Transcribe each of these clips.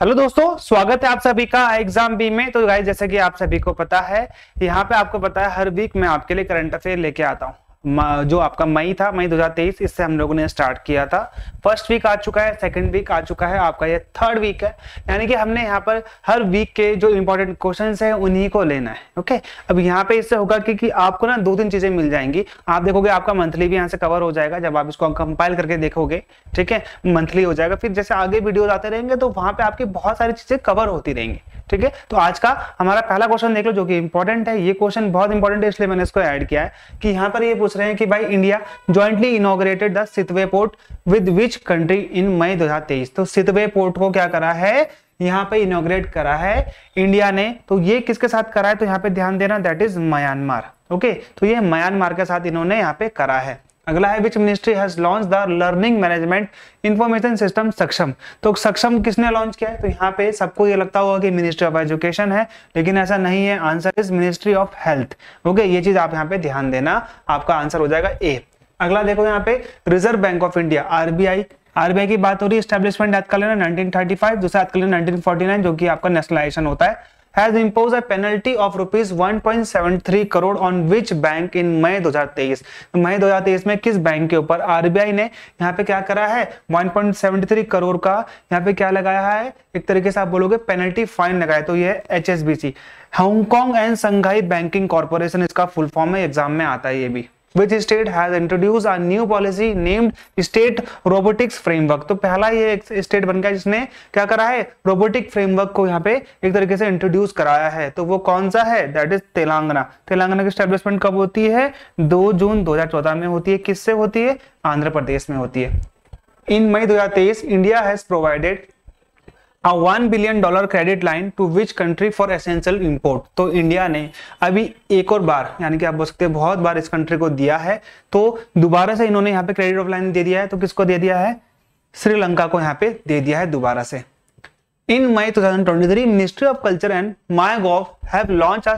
Hello दोस्तों स्वागत है आप सभी का एग्जाम बी में तो गाइस जैसे कि आप सभी को पता है यहाँ पे आपको पता है हर वीक मैं आपके लिए करंट अफेयर लेके आता हूँ जो आपका मई था मई 2023 इससे हम लोगों ने स्टार्ट किया था फर्स्ट वीक आ चुका है सेकंड वीक आ चुका है आपका ये थर्ड वीक है यानी कि हमने यहाँ पर हर वीक के जो इंपॉर्टेंट क्वेश्चन है उन्हीं को लेना है ओके अब यहाँ पे इससे होगा कि, कि आपको ना दो तीन चीजें मिल जाएंगी आप देखोगे आपका मंथली भी यहाँ से कवर हो जाएगा जब आप इसको कंपाइल करके देखोगे ठीक है मंथली हो जाएगा फिर जैसे आगे वीडियोज आते रहेंगे तो वहां पर आपकी बहुत सारी चीजें कवर होती रहेंगी ठीक है तो आज का हमारा पहला क्वेश्चन देख लो जो कि इंपॉर्टेंट है ये क्वेश्चन बहुत इंपॉर्टेंट है इसलिए मैंने इसको ऐड किया है कि यहाँ पर ये पूछ पूछ रहे हैं कि भाई India jointly inaugurated the Sittwe port with which country in May दो तो सितवे पोर्ट को क्या करा है यहाँ पे इनोग्रेट करा है इंडिया ने तो ये किसके साथ करा है तो यहाँ पे ध्यान देना दैट इज म्यांमार ओके तो ये म्यांमार के साथ इन्होंने यहाँ पे करा है अगला है which ministry has launch the learning management information system Saksham तो सक्षम किसने लॉन्च किया है तो यहाँ पे सबको ये लगता होगा कि मिनिस्ट्री ऑफ एजुकेशन है लेकिन ऐसा नहीं है answer is ministry of health okay ये चीज आप यहाँ पे ध्यान देना आपका आंसर हो जाएगा ए अगला देखो यहाँ पे reserve bank of India RBI RBI की बात हो रही है एस्टेब्लिशमेंट याद कर लेना 1935 दूसरा याद कर लेना 1949 जो कि आपका नेशनलाइजेशन होता है has impose a penalty of rupees three crore on which bank in May तेईस मई तो तेईस में किस बैंक के ऊपर आरबीआई ने यहाँ पे क्या करा है थ्री करोड़ का यहाँ पे क्या लगाया है एक तरीके से आप बोलोगे पेनल्टी फाइन लगाया तो ये H S B C Hong Kong and Shanghai banking corporation इसका फुल फॉर्म है एग्जाम में आता है ये भी which state has introduce a new policy named state robotics framework तो पहला ये एक स्टेट बन गया जिसने क्या करा है रोबोटिक फ्रेमवर्क को यहाँ पे एक तरीके से इंट्रोड्यूस कराया है तो वो कौन सा है दैट इज तेलंगाना तेलंगाना की स्टेब्लिशमेंट कब होती है दो जून 2014 में होती है किससे होती है आंध्र प्रदेश में होती है in May 2023, India has provided a billion dollar credit line to which country for essential import तो इंडिया ने अभी एक और बार यानी कि आप बोल सकते हैं बहुत बार इस कंट्री को दिया है तो दोबारा से इन्होंने यहाँ पे क्रेडिट ऑफ लाइन दे दिया है तो किसको दे दिया है श्रीलंका को यहाँ पे दे दिया है दोबारा से in May two thousand twenty three ministry of culture and MyGov have launch a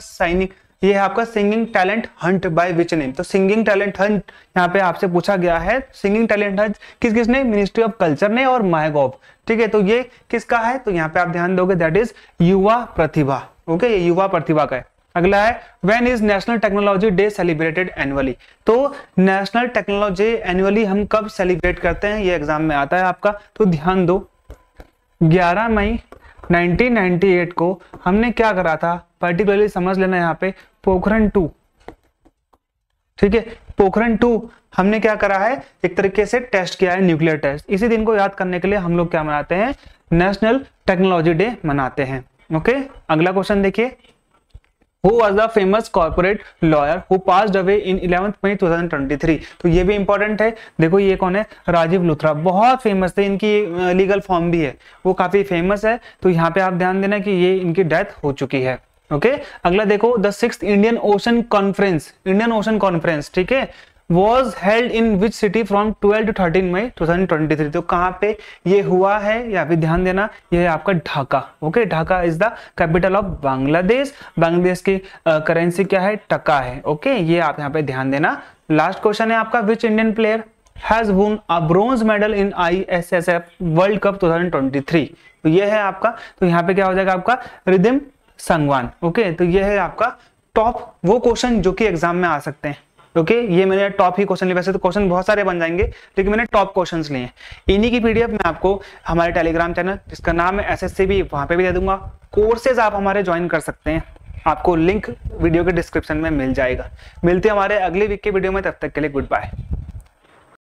ये है आपका singing talent hunt by which name तो सिंगिंग टैलेंट हंट यहाँ पे आपसे पूछा गया है सिंगिंग टैलेंट हंट किस किस ने मिनिस्ट्री ऑफ कल्चर ने और माय माइगॉव ठीक है तो ये किसका है तो यहाँ पे आप ध्यान दोगे दैट इज युवा प्रतिभा ओके ये युवा प्रतिभा का है अगला है when is national technology day celebrated annually तो नेशनल टेक्नोलॉजी एनुअली हम कब सेलिब्रेट करते हैं ये एग्जाम में आता है आपका तो ध्यान दो 11 मई 1998 को हमने क्या करा था पर्टिकुलरली समझ लेना यहाँ पे पोखरण टू ठीक है पोखरण टू हमने क्या करा है एक तरीके से टेस्ट किया है न्यूक्लियर टेस्ट इसी दिन को याद करने के लिए हम लोग क्या मनाते हैं नेशनल टेक्नोलॉजी डे मनाते हैं ओके अगला क्वेश्चन देखिए famous corporate lawyer who corporate away in eleventh May two thousand twenty three तो ये भी इंपॉर्टेंट है देखो ये कौन है राजीव लुथरा बहुत फेमस थे इनकी लीगल फॉर्म भी है वो काफी फेमस है तो यहाँ पे आप ध्यान देना कि ये इनकी डेथ हो चुकी है ओके okay? अगला देखो the six Indian Ocean Conference Indian Ocean Conference ठीक है was held in which city from 12 to 13 May 2023 तो कहाँ पे ये हुआ है या पे ध्यान देना ये है आपका Dhaka okay Dhaka is the capital of Bangladesh Bangladesh की करेंसी क्या है टका है ओके ये आप यहाँ पे ध्यान देना लास्ट क्वेश्चन है आपका which Indian player has won a bronze medal in I S S F world cup two thousand three तो ये है आपका तो यहाँ पे क्या हो जाएगा आपका रिदिम संगवान ओके तो ये है आपका टॉप वो क्वेश्चन जो कि एग्जाम में आ सकते हैं ओके ये मैंने टॉप ही क्वेश्चन लिए वैसे तो क्वेश्चन बहुत सारे बन जाएंगे लेकिन मैंने टॉप क्वेश्चन लिए हैं इन्हीं की पीडीएफ मैं आपको हमारे टेलीग्राम चैनल जिसका नाम है एस एस सी भी वहां पर भी दे दूंगा कोर्सेज आप हमारे ज्वाइन कर सकते हैं आपको लिंक वीडियो के डिस्क्रिप्शन में मिल जाएगा मिलते हैं हमारे अगले वीक के वीडियो में तब तक के लिए गुड बाय